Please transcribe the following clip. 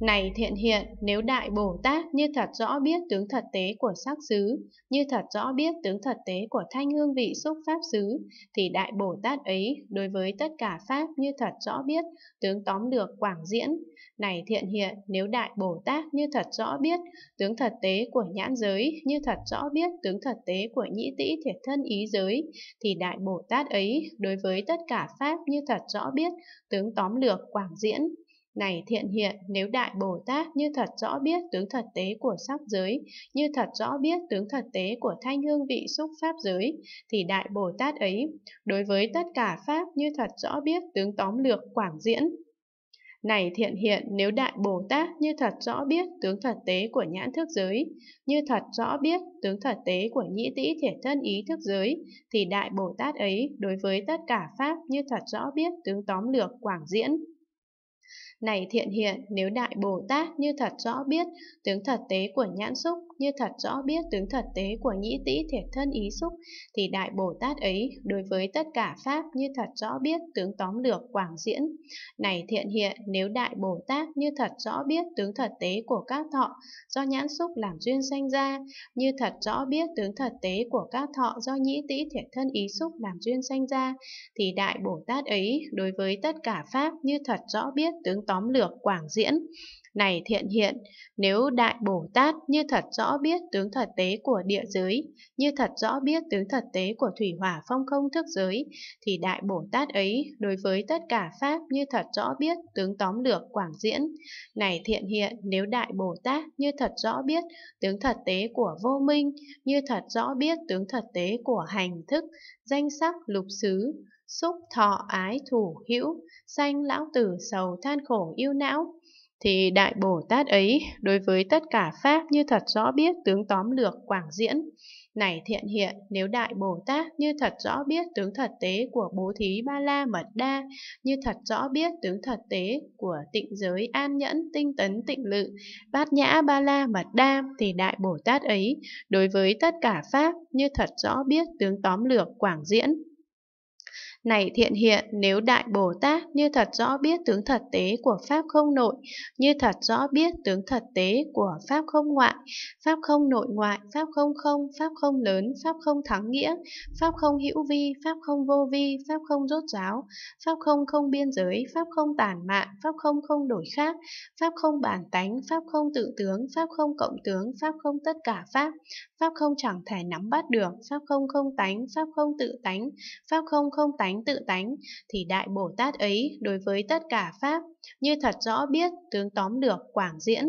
Này thiện hiện, nếu Đại Bồ Tát như thật rõ biết tướng thật tế của sắc xứ, như thật rõ biết tướng thật tế của thanh hương vị xúc pháp xứ, thì Đại Bồ Tát ấy đối với tất cả pháp như thật rõ biết tướng tóm được quảng diễn. Này thiện hiện, nếu Đại Bồ Tát như thật rõ biết tướng thật tế của nhãn giới, như thật rõ biết tướng thật tế của nhĩ tĩ thiệt thân ý giới, thì Đại Bồ Tát ấy đối với tất cả pháp như thật rõ biết tướng tóm lược quảng diễn. Này thiện hiện, nếu Đại Bồ Tát như thật rõ biết tướng thật tế của sắc giới, như thật rõ biết tướng thật tế của thanh hương vị xúc pháp giới, thì Đại Bồ Tát ấy, đối với tất cả pháp như thật rõ biết tướng tóm lược quảng diễn. Này thiện hiện, nếu Đại Bồ Tát như thật rõ biết tướng thật tế của nhãn thức giới, như thật rõ biết tướng thật tế của nhĩ tĩ thể thân ý thức giới, thì Đại Bồ Tát ấy đối với tất cả Pháp như thật rõ biết tướng tóm lược quảng diễn. Này thiện hiện, nếu đại Bồ Tát như thật rõ biết tướng thật tế của nhãn xúc, như thật rõ biết tướng thật tế của nhĩ tĩ thiệt thân ý xúc, thì đại Bồ Tát ấy đối với tất cả Pháp như thật rõ biết tướng tóm lược quảng diễn. Này thiện hiện, nếu đại Bồ Tát như thật rõ biết tướng thật tế của các thọ do nhãn xúc làm duyên sanh ra, như thật rõ biết tướng thật tế của các thọ do nhĩ tĩ thiệt thân ý xúc làm duyên sanh ra, thì đại Bồ Tát ấy đối với tất cả Pháp như thật rõ biết tướng tóm lược Quảng Diễn này thiện hiện, nếu Đại Bồ Tát như thật rõ biết tướng thật tế của địa giới, như thật rõ biết tướng thật tế của thủy hỏa phong không thức giới, thì Đại Bồ Tát ấy đối với tất cả Pháp như thật rõ biết tướng tóm lược quảng diễn. Này thiện hiện, nếu Đại Bồ Tát như thật rõ biết tướng thật tế của vô minh, như thật rõ biết tướng thật tế của hành thức, danh sắc lục xứ, xúc thọ ái thủ hữu, sanh lão tử sầu than khổ yêu não thì Đại Bồ Tát ấy đối với tất cả Pháp như thật rõ biết tướng tóm lược quảng diễn. Này thiện hiện, nếu Đại Bồ Tát như thật rõ biết tướng thật tế của bố thí ba la mật đa, như thật rõ biết tướng thật tế của tịnh giới an nhẫn tinh tấn tịnh lự, bát nhã ba la mật đa, thì Đại Bồ Tát ấy đối với tất cả Pháp như thật rõ biết tướng tóm lược quảng diễn. Này thiện hiện, nếu Đại Bồ Tát như thật rõ biết tướng thật tế của Pháp không nội, như thật rõ biết tướng thật tế của Pháp không ngoại, Pháp không nội ngoại, Pháp không không, Pháp không lớn, Pháp không thắng nghĩa, Pháp không hữu vi, Pháp không vô vi, Pháp không rốt ráo, Pháp không không biên giới, Pháp không tản mạn, Pháp không không đổi khác, Pháp không bản tánh, Pháp không tự tướng, Pháp không cộng tướng, Pháp không tất cả Pháp, Pháp không chẳng thể nắm bắt được, Pháp không không tánh, Pháp không tự tánh, Pháp không không tánh, tánh tự tánh thì đại bồ tát ấy đối với tất cả pháp như thật rõ biết tướng tóm được quảng diễn